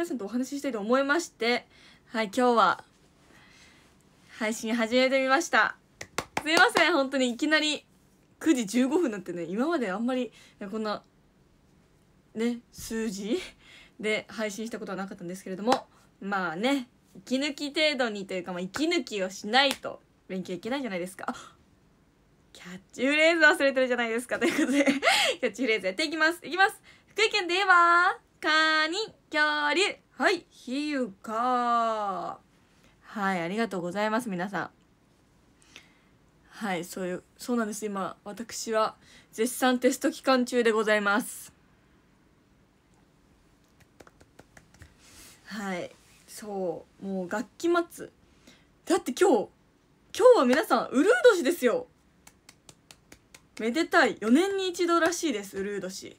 皆さんとお話ししたいと思いましてはい今日は配信始めてみましたすいません本当にいきなり9時15分なんてね今まであんまりこんなね数字で配信したことはなかったんですけれどもまあね息抜き程度にというか、まあ、息抜きをしないと勉強いけないじゃないですかキャッチフレーズ忘れてるじゃないですかということでキャッチフレーズやっていきますいきます福井県で言えばカニ恐竜はいひゆかはいありがとうございます皆さんはいそういうそうなんです今私は絶賛テスト期間中でございますはいそうもう楽器末だって今日今日は皆さんうるう年ですよめでたい4年に一度らしいですうるう年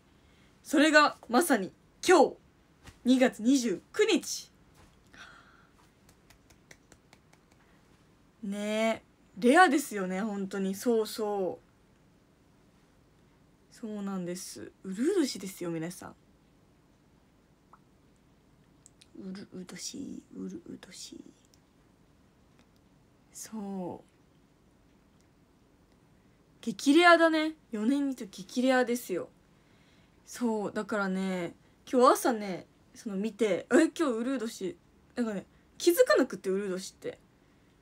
それがまさに今日2月29日ねえレアですよね本当にそうそうそうなんですうるうるしですよ皆さんうるう年しいうるうとそう激レアだね4年にと激レアですよそうだからね今日朝ねその見て「え今日ウルード氏なんかね気づかなくてウルード氏って」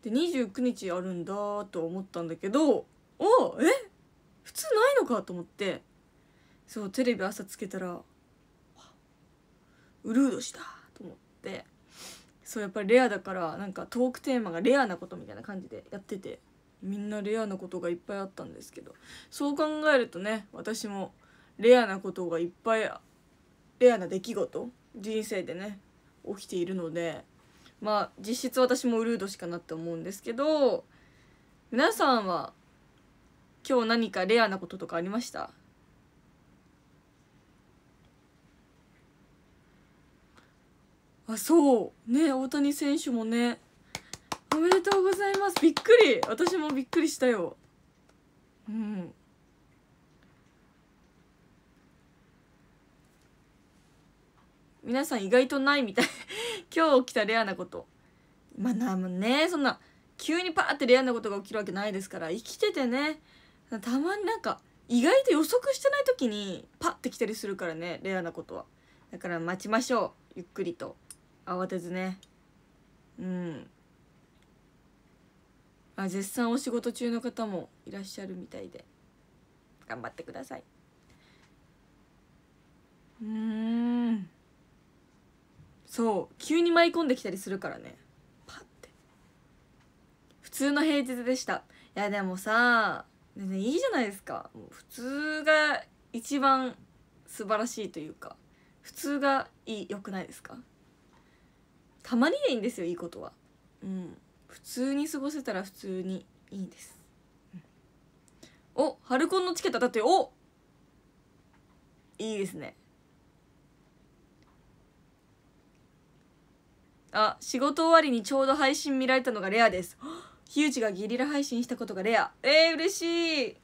で29日あるんだと思ったんだけどあえ普通ないのかと思ってそうテレビ朝つけたら「ウルード氏だ」と思ってそうやっぱりレアだからなんかトークテーマがレアなことみたいな感じでやっててみんなレアなことがいっぱいあったんですけどそう考えるとね私もレアなことがいっぱいあレアな出来事人生でね起きているのでまあ実質私もうるうしかなって思うんですけど皆さんは今日何かレアなこととかありましたあそうね大谷選手もねおめでとうございますびっくり私もびっくりしたようん皆さん意外とないみたい 今日起きたレアなことまあなんねそんな急にパーってレアなことが起きるわけないですから生きててねたまになんか意外と予測してない時にパッて来たりするからねレアなことはだから待ちましょうゆっくりと慌てずねうんあ絶賛お仕事中の方もいらっしゃるみたいで頑張ってくださいうんそう急に舞い込んできたりするからねパッて普通の平日でしたいやでもさねいいじゃないですか普通が一番素晴らしいというか普通がいい良くないですかたまにでいいんですよいいことはうん普通に過ごせたら普通にいいんです、うん、おハルコンのチケットだっておいいですねあ仕事終わりにちょうど配信見られたのがレアです ヒュージがゲリラ配信したことがレアえー、嬉しい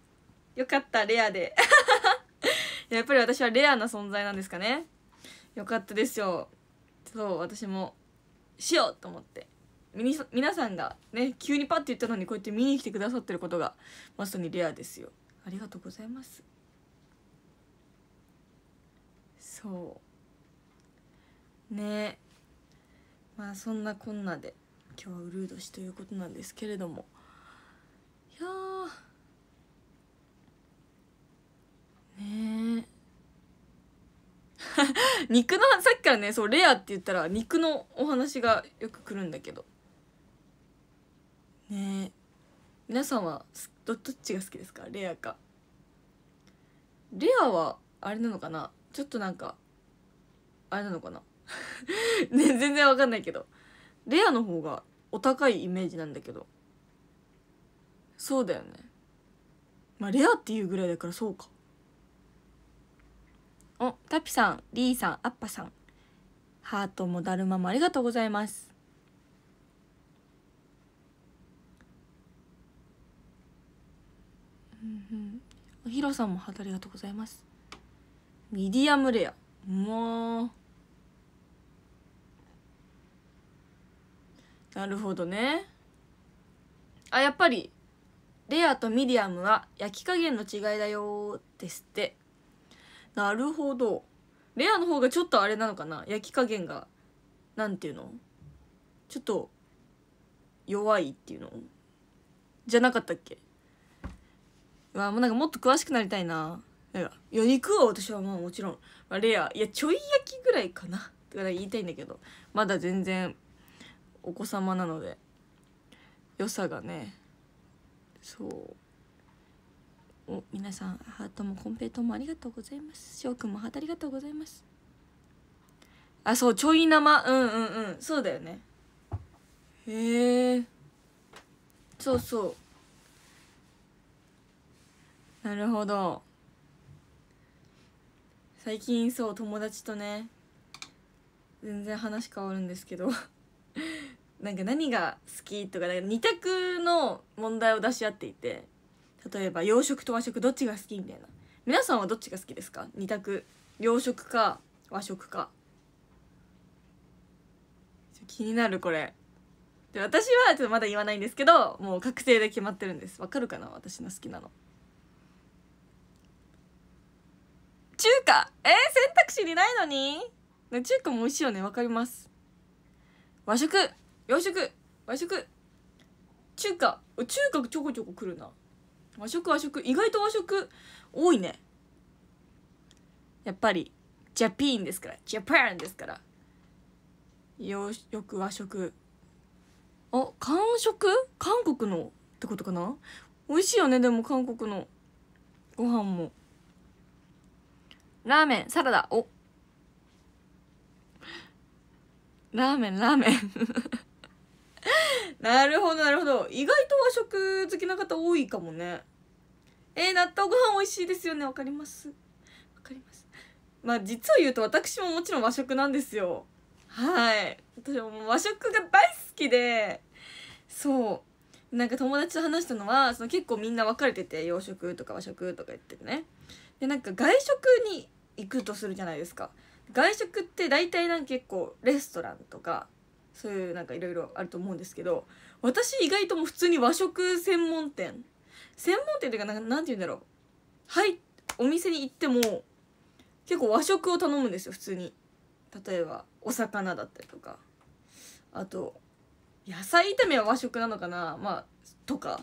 よかったレアで やっぱり私はレアな存在なんですかねよかったですよそう私もしようと思って皆さんがね急にパッて言ったのにこうやって見に来てくださってることがまさにレアですよありがとうございますそうねまあそんなこんなで今日はうるう年ということなんですけれどもいやねえ 肉のさっきからねそうレアって言ったら肉のお話がよく来るんだけどねえ皆さんはどっちが好きですかレアかレアはあれなのかなちょっとなんかあれなのかな ね、全然わかんないけど。レアの方がお高いイメージなんだけど。そうだよね。まあ、レアっていうぐらいだからそうか。お、タピさん、リーさん、アッパさん。ハートもだるまもありがとうございます。うんうん。ヒロさんもハートありがとうございます。ミディアムレア。もう。なるほどねあやっぱりレアとミディアムは焼き加減の違いだよですってなるほどレアの方がちょっとあれなのかな焼き加減が何ていうのちょっと弱いっていうのじゃなかったっけうわもうなんかもっと詳しくなりたいななんかいや肉は私はまあもちろん、まあ、レアいやちょい焼きぐらいかなとか言いたいんだけどまだ全然お子様なので良さがねそうお皆さんハートもコンペイトもありがとうございます翔くんもハートありがとうございますあそうちょい生うんうんうんそうだよねへえそうそうなるほど最近そう友達とね全然話変わるんですけど なんか何が好きとかか2択の問題を出し合っていて例えば洋食と和食どっちが好きみたいな皆さんはどっちが好きですか2択洋食か和食か気になるこれで私はちょっとまだ言わないんですけどもう確定で決まってるんですわかるかな私の好きなの中華えー、選択肢にないのに中華も美味しいよねわかります和食洋食和食中華中華ちょこちょこ来るな和食和食意外と和食多いねやっぱりジャピーンですからジャパンですから洋食和食あ韓食韓国のってことかな美味しいよねでも韓国のご飯もラーメンサラダおラーメンラーメン なるほどなるほど意外と和食好きな方多いかもねえー、納豆ご飯美味しいですよねわかりますわかりますまあ実を言うと私ももちろん和食なんですよはい私も和食が大好きでそうなんか友達と話したのはその結構みんな分かれてて洋食とか和食とか言ってねでなんか外食に行くとするじゃないですか外食って大体なんか結構レストランとかそういうなんかいろいろあると思うんですけど私意外とも普通に和食専門店専門店というかなんなんて言うんだろうはいお店に行っても結構和食を頼むんですよ普通に例えばお魚だったりとかあと野菜炒めは和食なのかなまあとか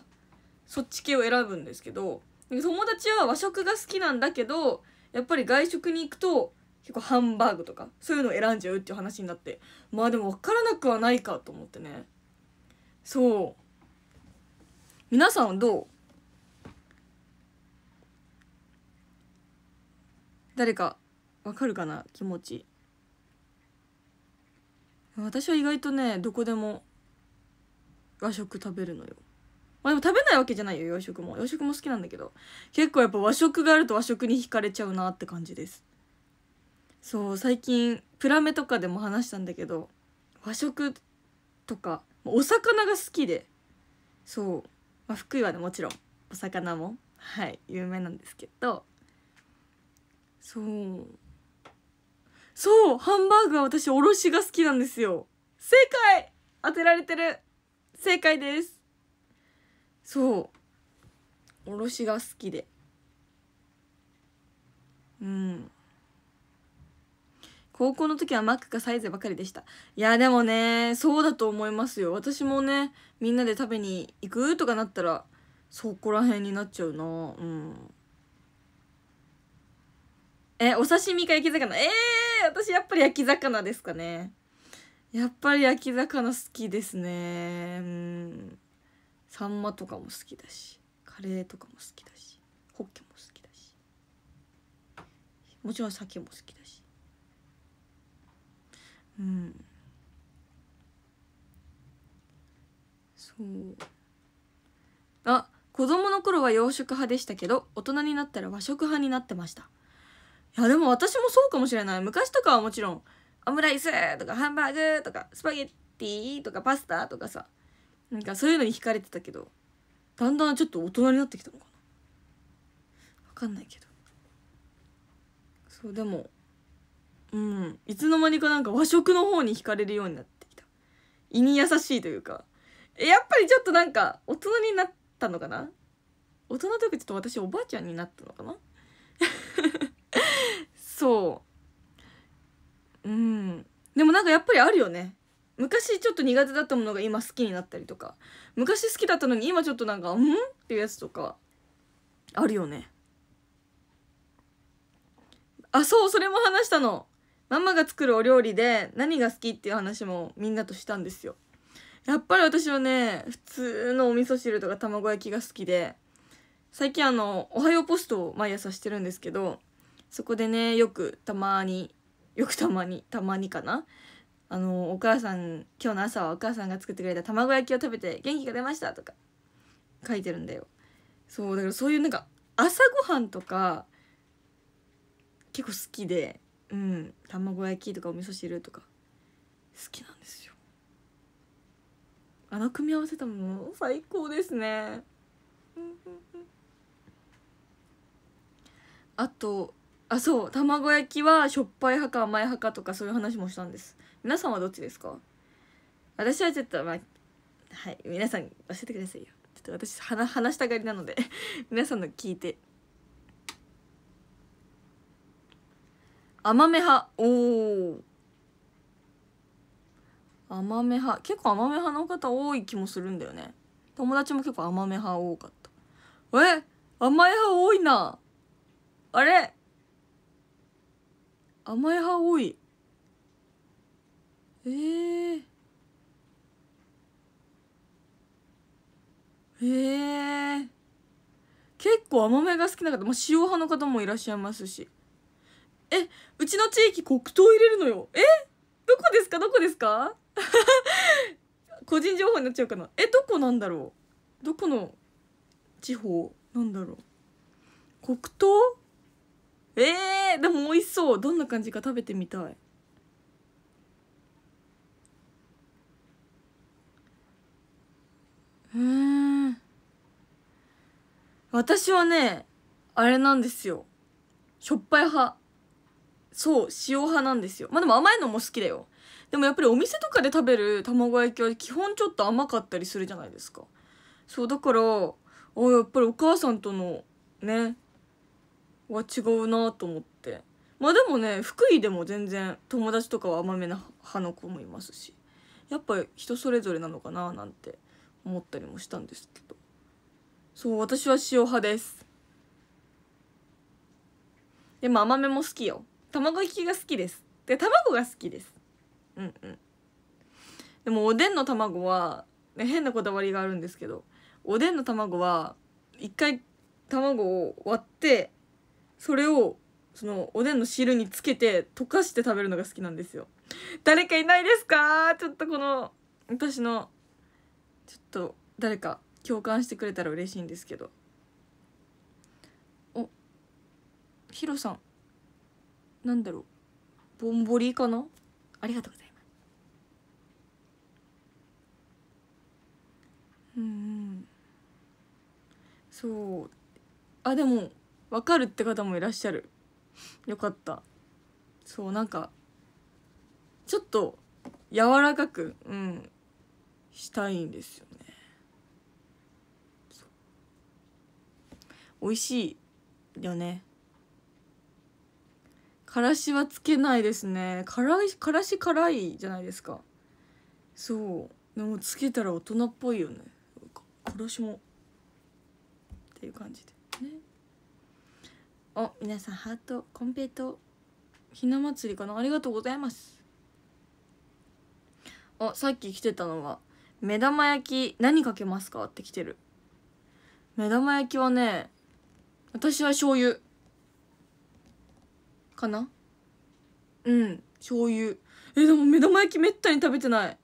そっち系を選ぶんですけど友達は和食が好きなんだけどやっぱり外食に行くと結構ハンバーグとかそういうのを選んじゃうっていう話になってまあでも分からなくはないかと思ってねそう皆さんはどう誰か分かるかな気持ち私は意外とねどこでも和食食べるのよまあでも食べないわけじゃないよ洋食も洋食も好きなんだけど結構やっぱ和食があると和食に惹かれちゃうなって感じですそう最近プラメとかでも話したんだけど和食とかお魚が好きでそう、まあ、福井はねもちろんお魚もはい有名なんですけどそうそうハンバーグは私おろしが好きなんですよ正解当てられてる正解ですそうおろしが好きでうん高校の時はマックかサイズばかりでしたいやでもねそうだと思いますよ私もねみんなで食べに行くとかなったらそこら辺になっちゃうなうんえお刺身か焼き魚えー、私やっぱり焼き魚ですかねやっぱり焼き魚好きですねうんサンマとかも好きだしカレーとかも好きだしホッケも好きだしもちろん酒も好きだしうんそうあ子供の頃は洋食派でしたけど大人になったら和食派になってましたいやでも私もそうかもしれない昔とかはもちろんオムライスとかハンバーグとかスパゲッティとかパスタとかさなんかそういうのに惹かれてたけどだんだんちょっと大人になってきたのかな分かんないけどそうでもうんいつの間にかなんか和食の方に惹かれるようになってきた胃に優しいというかやっぱりちょっとなんか大人になったのかな大人というかちょっと私おばあちゃんになったのかな そううんでもなんかやっぱりあるよね昔ちょっと苦手だったものが今好きになったりとか昔好きだったのに今ちょっとなんか「ん?」っていうやつとかあるよねあそうそれも話したのママが作るお料理で何が好きっていう話もみんなとしたんですよやっぱり私はね普通のお味噌汁とか卵焼きが好きで最近あの「おはようポスト」を毎朝してるんですけどそこでねよくたまによくたまにたまにかなあのお母さん今日の朝はお母さんが作ってくれた卵焼きを食べて元気が出ましたとか書いてるんだよそうだからそういうなんか朝ごはんとか結構好きでうん卵焼きとかお味噌汁とか好きなんですよあの組み合わせたもの最高ですねあとあそう卵焼きはしょっぱい派か甘い派かとかそういう話もしたんです皆さんはどっちですか私はちょっとまあはい皆さん教えてくださいよちょっと私話したがりなので皆さんの聞いて甘め派おお甘め派結構甘め派の方多い気もするんだよね友達も結構甘め派多かったえ甘い派多いなあれ甘い派多いえー、えー、結構甘めが好きな方、まあ、塩派の方もいらっしゃいますしえうちの地域黒糖入れるのよえどこですかどこですか 個人情報になっちゃうかなえどこなんだろうどこの地方なんだろう黒糖えー、でも美味しそうどんな感じか食べてみたいうん私はねあれなんですよしょっぱい派そう塩派なんですよまあでも甘いのも好きだよでもやっぱりお店とかで食べる卵焼きは基本ちょっと甘かったりするじゃないですかそうだからあやっぱりお母さんとのねは違うなと思ってまあでもね福井でも全然友達とかは甘めな派の子もいますしやっぱ人それぞれなのかななんて思ったりもしたんですけどそう私は塩派ですでも甘めも好きよ卵焼きが好きですで卵が好きですうんうんでもおでんの卵は、ね、変なこだわりがあるんですけどおでんの卵は一回卵を割ってそれをそのおでんの汁につけて溶かして食べるのが好きなんですよ誰かいないですかちょっとこの私のちょっと誰か共感してくれたら嬉しいんですけどおヒロさんなんだろうぼんぼりかなありがとうございますうんそうあでも分かるって方もいらっしゃるよかったそうなんかちょっと柔らかくうんしたいんですよね美味しいよねからしはつけないですね辛いからし辛いじゃないですかそうでもつけたら大人っぽいよねからしもっていう感じでねお皆さんハートコンペイトひな祭りかなありがとうございますあさっき来てたのが「目玉焼き何かけますか?」って来てる目玉焼きはね私は醤油かなうん醤油えでも目玉焼きめったに食べてない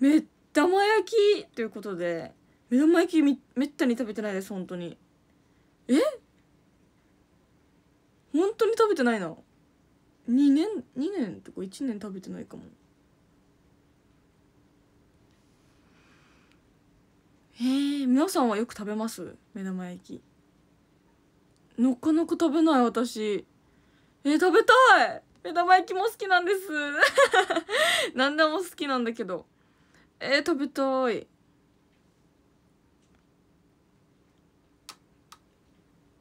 目玉焼きということで目玉焼きめったに食べてないです本当にえ本当に食べてないな2年2年とか1年食べてないかもえ皆さんはよく食べます目玉焼きなかなか食べない私え食べたい目玉焼きも好きなんです 何でも好きなんだけどえー、食べたい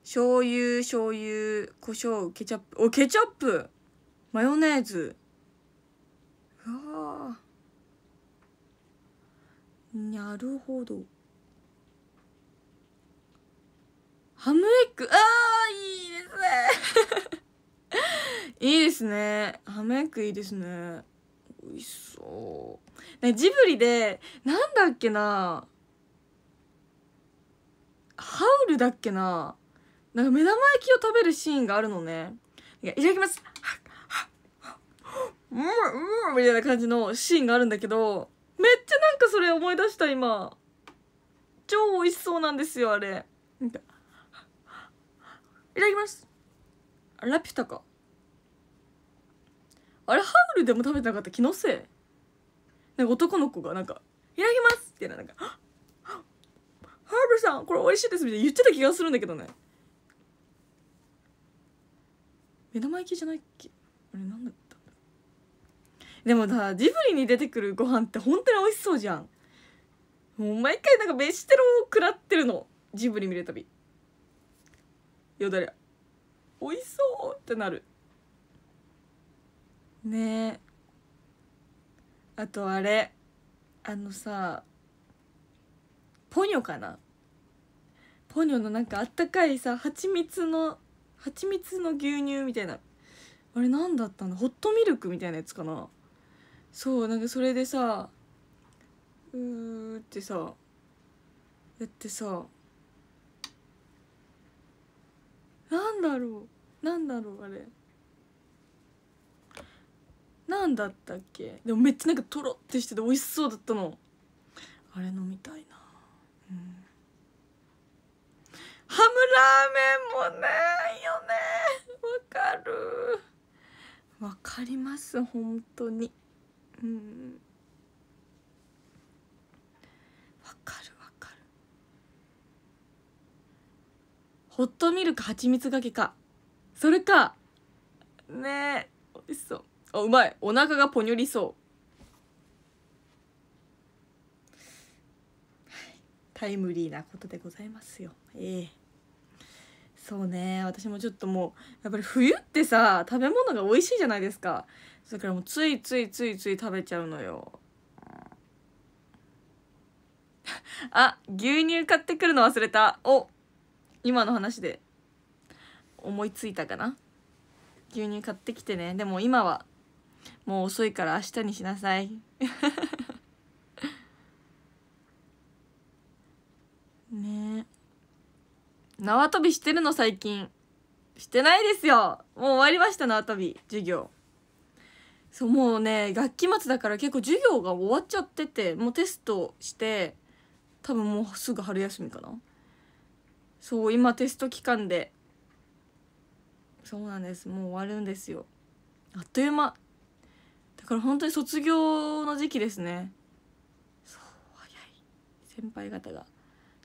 醤油醤油胡椒ケチャップおケチャップマヨネーズうわなるほどハムエッグああいいですね いいですねハメクいいですね美味しそう、ね、ジブリでなんだっけなハウルだっけななんか目玉焼きを食べるシーンがあるのねいただきますうんうんみたいな感じのシーンがあるんだけどめっちゃなんかそれ思い出した今超美味しそうなんですよあれいただきますラピュタかあれハウルでも食べてなかった気のせいなんか男の子がなんか「開きます」ってなんか「ハウルさんこれ美味しいです」みたいな言ってた気がするんだけどね目玉焼きじゃないっけあれなんだったんだでもさジブリに出てくるご飯って本当に美味しそうじゃんもう毎回なんか飯テロを食らってるのジブリ見るたびよだれ美味しそうってなるねあとあれあのさポニョかなポニョのなんかあったかいさ蜂蜜の蜂蜜の牛乳みたいなあれ何だったのホットミルクみたいなやつかなそうなんかそれでさうーってさやってさなんだろうなんだろうあれ何だったっけでもめっちゃなんかとろってしてて美味しそうだったのあれ飲みたいな、うん、ハムラーメンもねいよねわかるわかります本当にうんわかるわかるホットミルク蜂蜜がけかそれかねえ美味しそうあうまいお腹がポニョりそう、タイムリーなことでございますよええそうね私もちょっともうやっぱり冬ってさ食べ物が美味しいじゃないですかそれからもうついついついつい食べちゃうのよあ牛乳買ってくるの忘れたお今の話で思いついたかな牛乳買ってきてねでも今はもう遅いから明日にしなさい ね縄跳びしてるの最近してないですよもう終わりました縄跳び授業そうもうね学期末だから結構授業が終わっちゃっててもうテストして多分もうすぐ春休みかなそう今テスト期間でそうなんですもう終わるんですよあっという間から本当に卒業の時期ですねそう早い先輩方が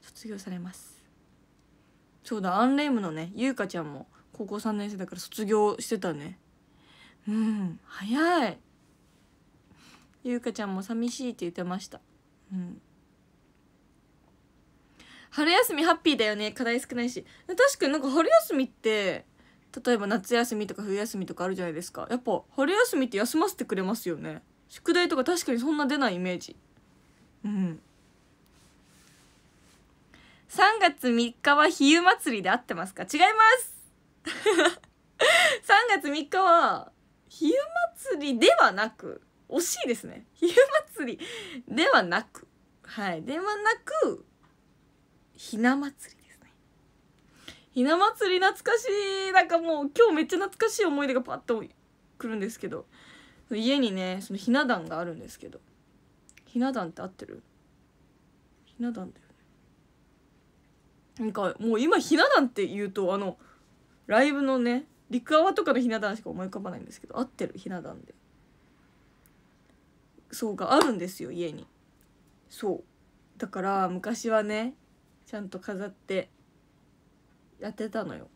卒業されますそうだアンレームのね優香ちゃんも高校3年生だから卒業してたねうん早い優香ちゃんも寂しいって言ってましたうん春休みハッピーだよね課題少ないし確かになんか春休みって例えば夏休みとか冬休みとかあるじゃないですかやっぱ春休みって休ませてくれますよね宿題とか確かにそんな出ないイメージうん3月3日は比喩祭りで合ってますか違います3月3日は比喩祭りではなく惜しいですね比喩祭りではなくはいではなくひな祭りひな祭り懐かしいなんかもう今日めっちゃ懐かしい思い出がパッとくるんですけど家にねそのひな壇があるんですけどひな壇って合ってるひな壇だよねなんかもう今ひな壇って言うとあのライブのね陸泡とかのひな壇しか思い浮かばないんですけど合ってるひな壇でそうがあるんですよ家にそうだから昔はねちゃんと飾ってやってたのよ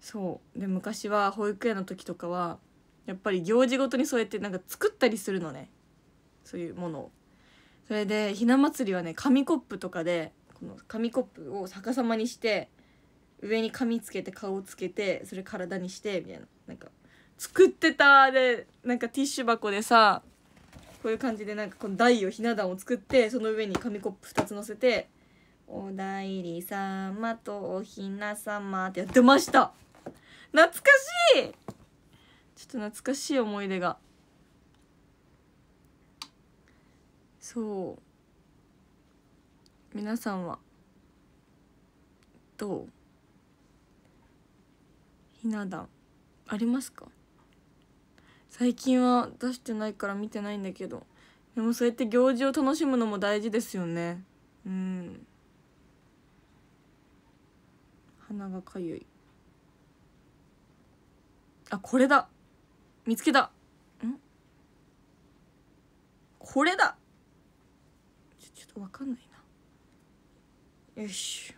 そうで昔は保育園の時とかはやっぱり行事ごとにそうやってなんか作ったりするのねそういうものをそれでひな祭りはね紙コップとかでこの紙コップを逆さまにして上に紙つけて顔をつけてそれ体にしてみたいななんか作ってたでなんかティッシュ箱でさこういう感じでなんかこの台をひな壇を作ってその上に紙コップ2つ乗せておだいり様とおひな様ってやってました懐かしいちょっと懐かしい思い出がそう皆さんはどうひな壇ありますか最近は出してないから見てないんだけどでもそうやって行事を楽しむのも大事ですよねうん鼻がかゆいあこれだ見つけたんこれだちょちょっとわかんないなよし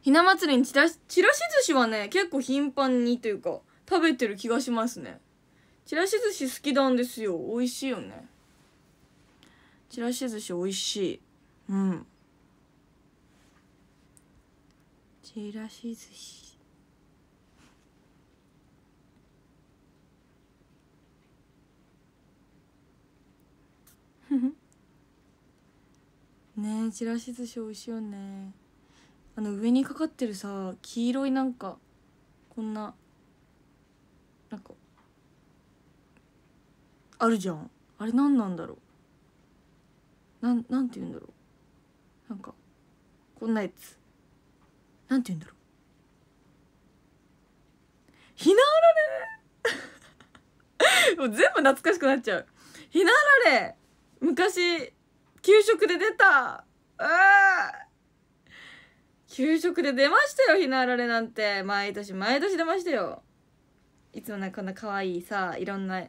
ひな祭りにちらしちらし寿司はね結構頻繁にというか食べてる気がしますねちらし寿司好きなんですよ美味しいよねちらし寿司美味しいうんちらし寿司 ねえちらし寿司美味しいよねあの上にかかってるさ黄色いなんかこんななんかあるじゃんあれ何なんだろうなんなんて言うんだろうなんかこんなやつなんて言うんだろうひなあられ もう全部懐かしくなっちゃうひなあられ昔給食で出たあ給食で出ましたよひなあられなんて毎年毎年出ましたよいつもなんかこんな可愛いさいろんな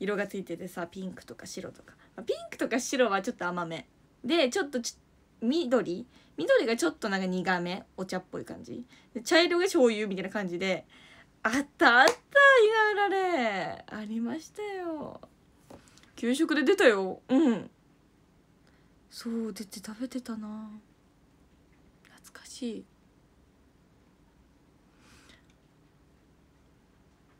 色がついててさピンクとか白とかピンクとか白はちょっと甘めでちょっとち緑緑がちょっとなんか苦めお茶っぽい感じ茶色が醤油みたいな感じであったあったられありましたよ給食で出たようんそう出て食べてたな懐かしい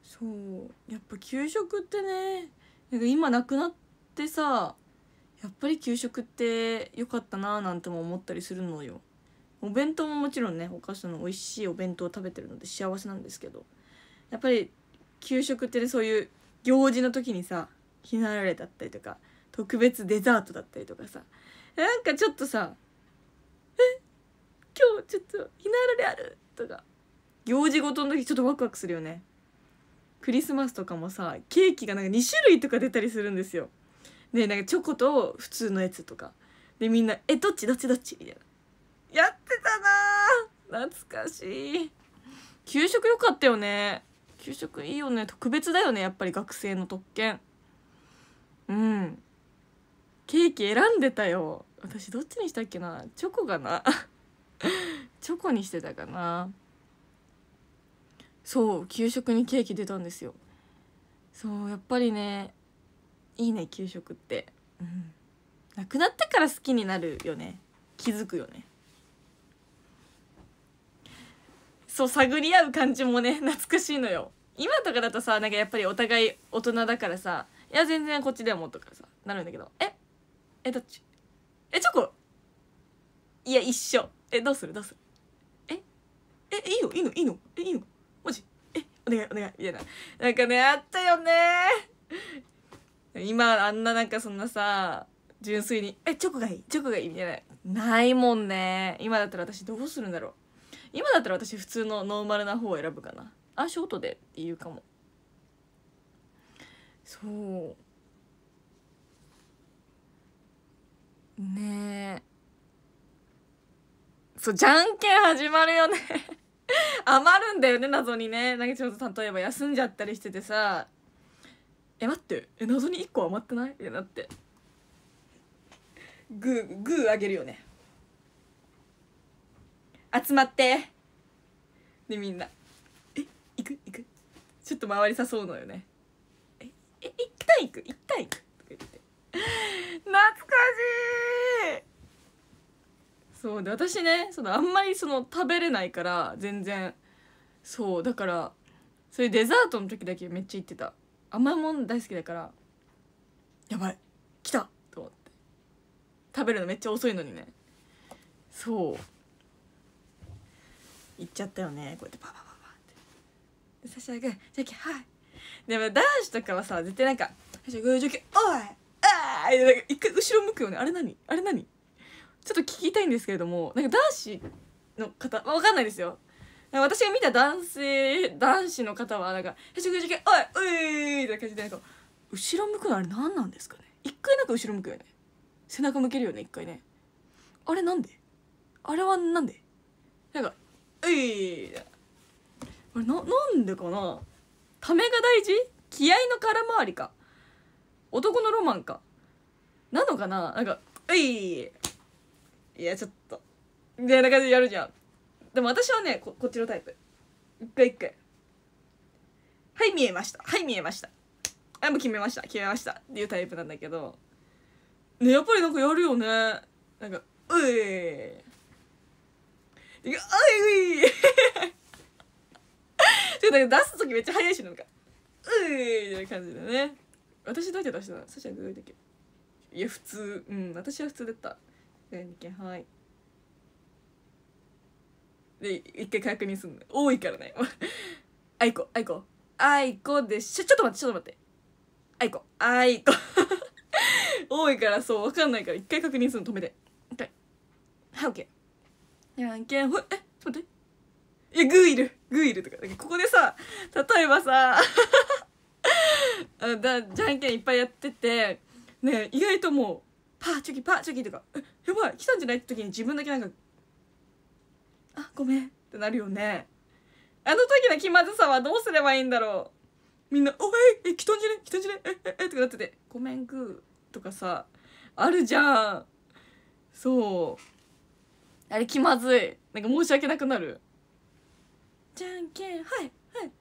そうやっぱ給食ってねなんか今なくなってさやっぱり給食って良かったなーなんても思ったりするのよお弁当ももちろんねお菓子の美味しいお弁当を食べてるので幸せなんですけどやっぱり給食ってねそういう行事の時にさひなられだったりとか特別デザートだったりとかさなんかちょっとさ「え今日ちょっとひなられある!」とか行事ごとの時ちょっとワクワクするよねクリスマスとかもさケーキがなんか2種類とか出たりするんですよでなんかチョコと普通のやつとかでみんな「えどっちどっちどっち?」みたいなやってたな懐かしい給食良かったよね給食いいよね特別だよねやっぱり学生の特権うんケーキ選んでたよ私どっちにしたっけなチョコがな チョコにしてたかなそう給食にケーキ出たんですよそうやっぱりねいいね給食って、うん、くなったから好きになるよね気づくよねそう探り合う感じもね 懐かしいのよ今とかだとさなんかやっぱりお互い大人だからさ「いや全然こっちでも」とかさなるんだけど「ええどっちえチョコいや一緒えどうするどうするええいいのいいのいいのえいいのマジえお願いお願い」みたいななんかねあったよね今あんななんかそんなさ純粋に「えチョコがいいチョコがいい」みたいなないもんね今だったら私どうするんだろう今だったら私普通のノーマルな方を選ぶかなあショートでって言うかもそうねえそうじゃんけん始まるよね 余るんだよね謎にねなんかちょっと例えば休んじゃったりしててさえ待ってえ謎に1個余ってないってなってグーグーあげるよね集まってでみんなえ行く行くちょっと回り誘うのよねええ一旦行く一旦行くとか言って懐かしいそうで私ねそのあんまりその食べれないから全然そうだからそういうデザートの時だけめっちゃ行ってた甘いもん大好きだからやばい来たと思って食べるのめっちゃ遅いのにねそう行っちゃったよねこうやってパパパパってで最初はグージはいでも男子とかはさ絶対なんか最初グーおいああ!」なんか一回後ろ向くよねあれ何あれ何ちょっと聞きたいんですけれどもなんか男子の方わかんないですよ私が見た男性男子の方はなんか「食事系おいおい!」って感じでなんか後ろ向くのあれ何なんですかね一回なんか後ろ向くよね背中向けるよね一回ねあれなんであれはなんでなんか「うい!」あれななんでかなためが大事気合の空回りか男のロマンかなのかななんか「うい!」いやちょっとみたいな感じでやるじゃんでも私はねここっちのタイプ一回一回はい見えましたはい見えましたあもう決めました決めましたっていうタイプなんだけどねやっぱりなんかやるよねなんか「うえい」で「あいうい」ちょっと出す時めっちゃ早いしなんか「うえい」みたいな感じでね私どうやって出したのさしゃどうやっていや普通うん私は普通だったはいで一回確認するの多いからね あいこあいこあいこでしょちょっと待ってちょっと待ってあいこあいこ 多いからそう分かんないから一回確認するの止めてはいはいオッケーゃんけんほえちょっと待っていやグーいるグーいるとかここでさ例えばさ だじゃんけんいっぱいやっててね意外ともうパーチョキパーチョキとかえやばい来たんじゃないって時に自分だけなんかあごめんってなるよねあの時の気まずさはどうすればいいんだろうみんな「おええきとんじれきとんじれえええとかなってて「ごめんグー」とかさあるじゃんそうあれ気まずいなんか申し訳なくなるじゃんけんはいはいはい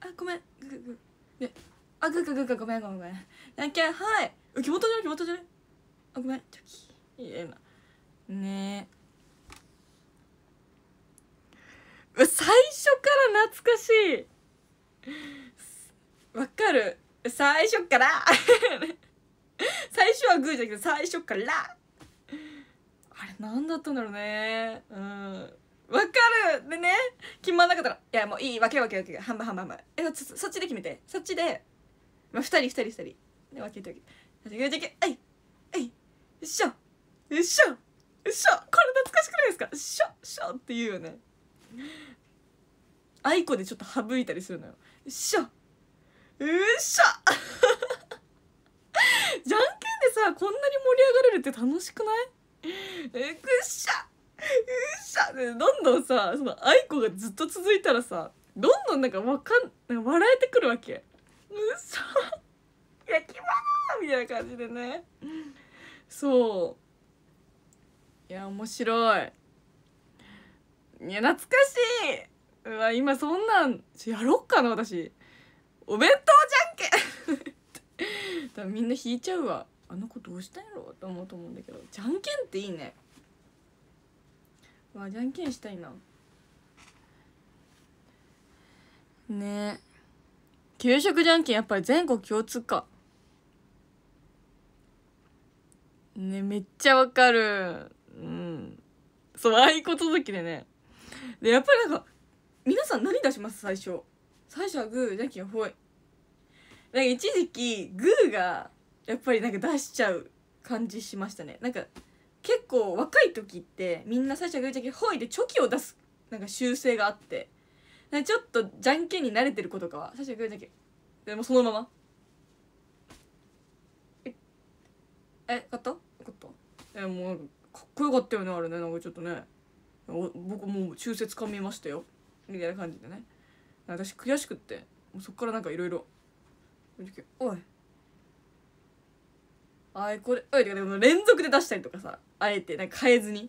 あごめんグググであグーグググごめんごめんごめんじゃんけんはいえ気まったじゃね気まったじゃねあごめんチョキいいえなねえ最初から懐かしいわかる最初から 最初はグーじゃなくて最初からあれ何だったんだろうねうんわかるでね決まんなかったら「いやもういいわけわけわけ半分半分半分えそっちで決めてそっちで、まあ、2人2人2人で分けて分けて分けはいはいよいしょよいしょよいしょこれ懐かしくないですかしょっしょって言うよねあいこでちょっと省いたりするのようっしゃうっしゃ じゃんけんでさこんなに盛り上がれるって楽しくないえくっしゃうっしゃでどんどんさそのあいこがずっと続いたらさどんどんなんかわかんなんか笑えてくるわけうっしゃ焼きーみたいな感じでねそういや面白いいや懐かしいうわ今そんなんやろっかな私お弁当じゃんけん 多分みんな引いちゃうわあの子どうしたんやろうと思うと思うんだけどじゃんけんっていいねわじゃんけんしたいなねえ給食じゃんけんやっぱり全国共通かねめっちゃわかるうんそうあいこ続きでねでやっぱりなんか皆さん何出します最初最初はグーじゃんけんほいなんか一時期グーがやっぱりなんか出しちゃう感じしましたねなんか結構若い時ってみんな最初はグーじゃんけんほいでチョキを出すなんか習性があってちょっとじゃんけんに慣れてる子とかは最初はグーじゃんけんでもそのままええ買った買ったえもうかっこよかったよねあれねなんかちょっとね僕もう中節かみましたよみたいな感じでね私悔しくってそっからなんかいろいろ「おいあいこれおい」とか連続で出したりとかさあえてなんか変えずにと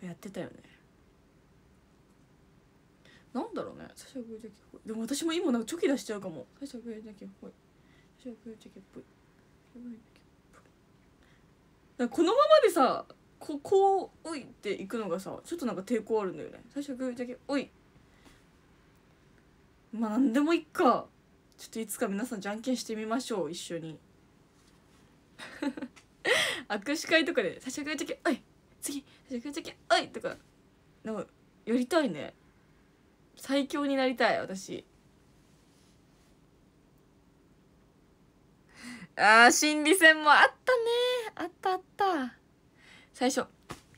かやってたよねなんだろうねでも私も今なんかチョキ出しちゃうかも最初はグーっぽい最初はグーだけっぽいこのままでさここを「おい」っていくのがさちょっとなんか抵抗あるんだよね最初グーだけ「おい」まあ何でもいっかちょっといつか皆さんじゃんけんしてみましょう一緒に 握手会とかで「最初グーだけおい」次最初グーだけおい」とかなんかやりたいね最強になりたい私あー心理戦もあったねあったあった最初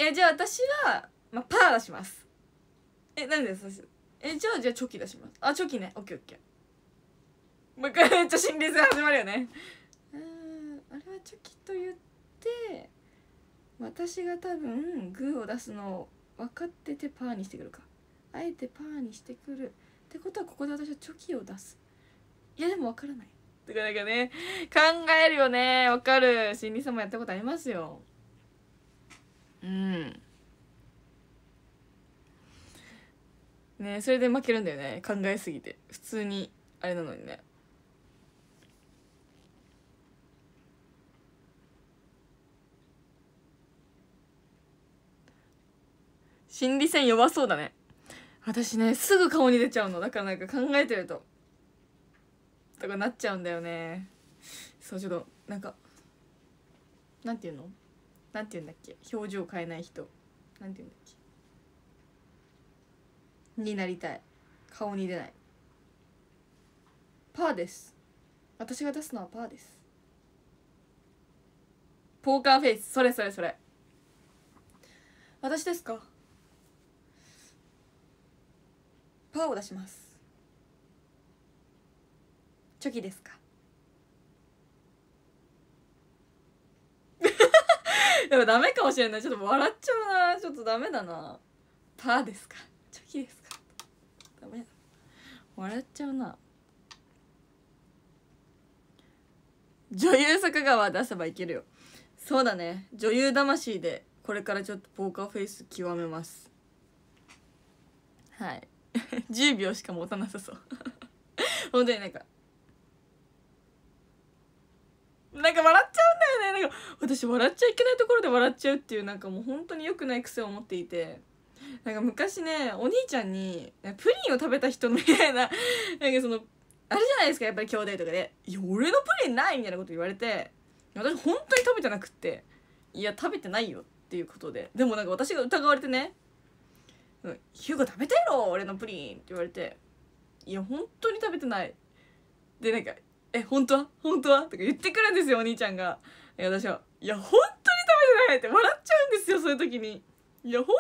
えじゃあ私は、まあ、パー出しますえなんで私えじゃあじゃあチョキ出しますあチョキねオッケーオッケーもう一回めっちゃ心理戦始まるよねうんあれはチョキと言って私が多分グーを出すのを分かっててパーにしてくるかあえてパーにしてくるってことはここで私はチョキを出すいやでも分からないとかなんかね考えるよね分かる心理さんもやったことありますようんねそれで負けるんだよね考えすぎて普通にあれなのにね心理戦弱そうだね私ねすぐ顔に出ちゃうのだからなんか考えてるととかなっちゃうんだよねそうちょっとなんかなんていうのなんて言うんだっけ表情変えない人なんて言うんだっけになりたい顔に出ないパーです私が出すのはパーですポーカーフェイスそれそれそれ私ですかパーを出しますチョキですかでもダメかもしれないちょっと笑っちゃうなちょっとダメだなパーですかチョキですかダメだ笑っちゃうな女優作川出せばいけるよそうだね女優魂でこれからちょっとポーカーフェイス極めますはい10 秒しか持たなさそう本当になんかなんか笑っちゃうんだよねなんか私笑っちゃいけないところで笑っちゃうっていうなんかもう本当に良くない癖を持っていてなんか昔ねお兄ちゃんにプリンを食べた人みたいななんかそのあれじゃないですかやっぱり兄弟とかで「いや俺のプリンない!」みたいなこと言われて私本当に食べてなくって「いや食べてないよ」っていうことででもなんか私が疑われてね「ヒューゴ食べてろ俺のプリン」って言われて「いや本当に食べてない」でなんか「え本当は本当は?」とか言ってくるんですよお兄ちゃんが。私は「いや本当に食べてない!」って笑っちゃうんですよそういう時に。いや、本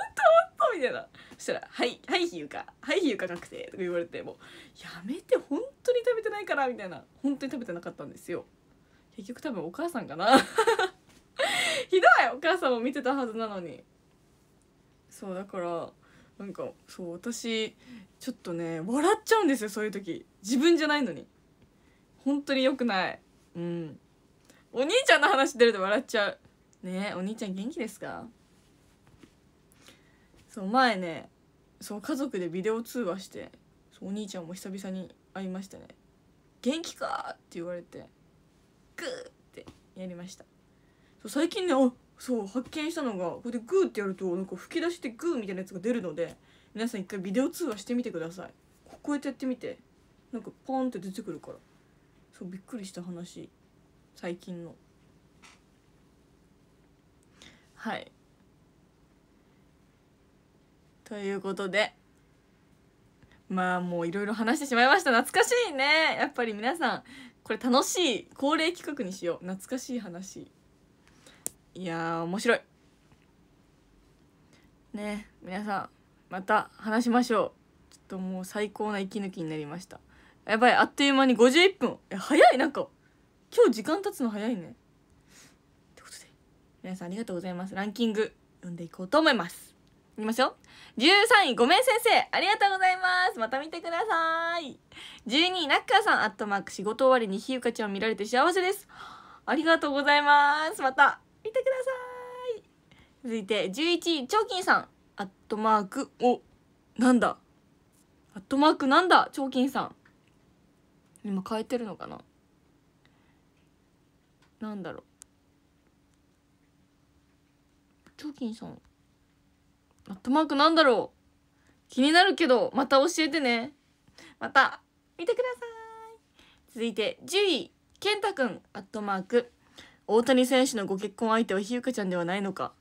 当はほんみたいな。そしたら、はい、はい、ひゆか、はい、ひゆか確定とか言われて、もう、やめて、本当に食べてないから、みたいな。本当に食べてなかったんですよ。結局多分お母さんかな。ひどいお母さんも見てたはずなのに。そう、だから、なんか、そう、私、ちょっとね、笑っちゃうんですよ、そういう時。自分じゃないのに。本当に良くないうんお兄ちゃんの話出ると笑っちゃうねお兄ちゃん元気ですかそう前ねそう家族でビデオ通話してお兄ちゃんも久々に会いましたね「元気か?」って言われてグーってやりましたそう最近ねあそう発見したのがこれでグーってやるとなんか吹き出してグーみたいなやつが出るので皆さん一回ビデオ通話してみてくださいこうやってやってみてなんかポンって出てくるからそうびっくりした話最近のはいということでまあもういろいろ話してしまいました懐かしいねやっぱり皆さんこれ楽しい恒例企画にしよう懐かしい話いや面白いね皆さんまた話しましょうちょっともう最高な息抜きになりましたやばい、あっという間に51分。い早い、なんか、今日時間経つの早いね。ってことで、皆さんありがとうございます。ランキング、読んでいこうと思います。いきましょう。13位、ごめん先生、ありがとうございます。また見てください。12位、ナッカーさん、アットマーク、仕事終わりにひゆかちゃんを見られて幸せです。ありがとうございます。また、見てください。続いて、11位、チョーキンさん、アットマーク、お、なんだ。アットマークなんだ、チョーキンさん。今変えてるのかななんだろうチョキンさんアットマークなんだろう気になるけどまた教えてねまた見てください続いて10位健太くんアットマーク大谷選手のご結婚相手は日向ちゃんではないのか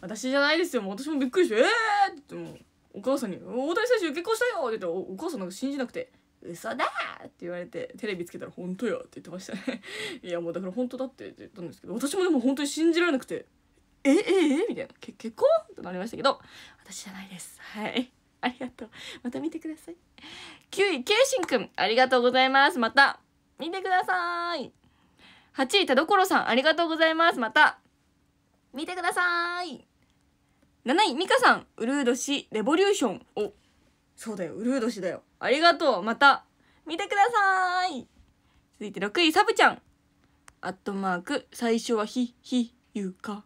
私じゃないですよ私もびっくりしてえーって言ってもお母さんに「大谷選手結婚したよ!」って言ったらお母さんなんか信じなくて「嘘だ!」って言われてテレビつけたら「本当よ」って言ってましたね いやもうだから本当だってって言ったんですけど私もでも本当に信じられなくて「ええええみたいな「け結婚?」となりましたけど私じゃないですはいありがとうまた見てください9位ケイシンくんありがとうございますまた見てください8位田所さんありがとうございますまた見てください7位ミカさんうるう年レボリューションおそうだようるう年だよありがとう また見てください続いて6位サブちゃんアットマーク最初はひひゆか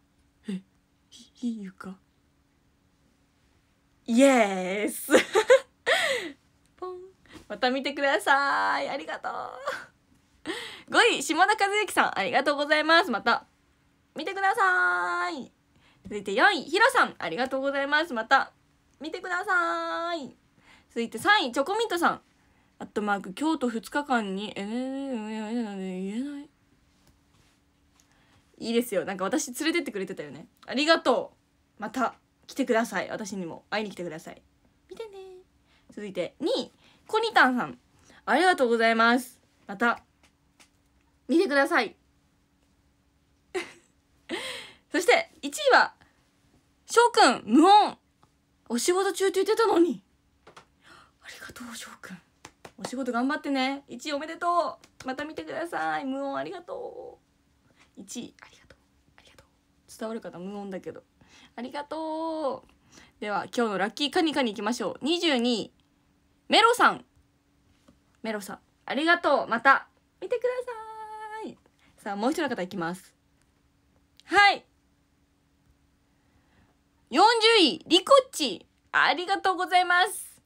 えひひゆかイエースポンまた見てくださいありがとう5位島田和之さんありがとうございますまた見てください続いて4位ヒロさんありがとうございますまた見てください続いて3位チョコミントさんアットマーク京都2日間にええ n え n えんえ言えないいいですよなんか私連れてってくれてたよねありがとうまた来てください私にも会いに来てください見てね続いて2位コニタンさんありがとうございますまた見てくださいそして1位は翔くん、無音お仕事中って言ってたのに。ありがとう、翔くん。お仕事頑張ってね。1位おめでとう。また見てください。無音ありがとう。1位、ありがとう。ありがとう。伝わる方無音だけど。ありがとう。では、今日のラッキーカニカニ行きましょう。22位、メロさん。メロさん、ありがとう。また見てください。さあ、もう一人の方いきます。はい。40位、リコッチ。ありがとうございます。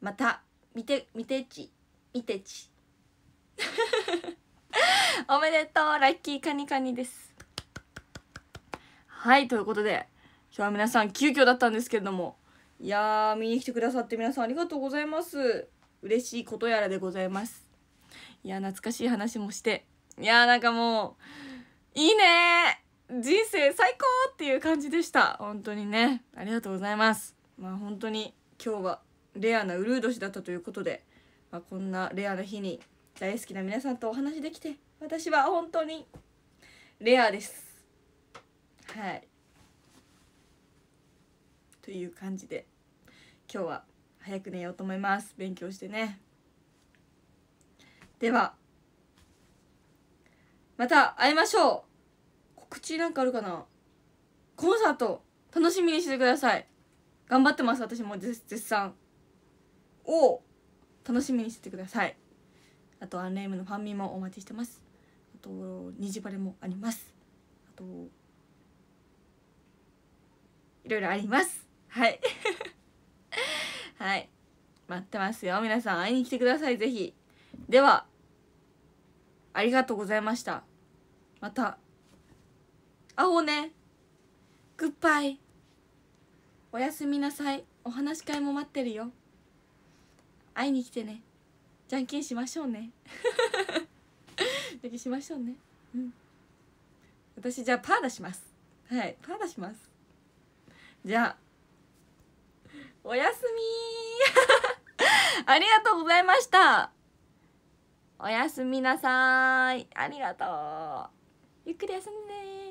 また、見て、見てち、見てち。おめでとう、ラッキーカニカニです。はい、ということで、今日は皆さん急遽だったんですけれども、いやー、見に来てくださって皆さんありがとうございます。嬉しいことやらでございます。いや、懐かしい話もして。いやー、なんかもう、いいね人生最高っていう感じでした本当にねありがとうございますまあ本当に今日はレアなウルー年だったということで、まあ、こんなレアな日に大好きな皆さんとお話できて私は本当にレアですはいという感じで今日は早く寝ようと思います勉強してねではまた会いましょう告知なんかあるかなコンサート楽しみにしてください頑張ってます私も絶絶賛を楽しみにしてくださいあとアンネームのファンミもお待ちしてますあと虹バレもありますあといろいろありますはい はい待ってますよ皆さん会いに来てくださいぜひではありがとうございましたまた会おうねグッバイおやすみなさいお話し会も待ってるよ会いに来てねじゃんけんしましょうね じゃんけんしましょうねうん私じゃあパー出しますはいパー出しますじゃあおやすみ ありがとうございましたおやすみなさいありがとうゆっくり休んでね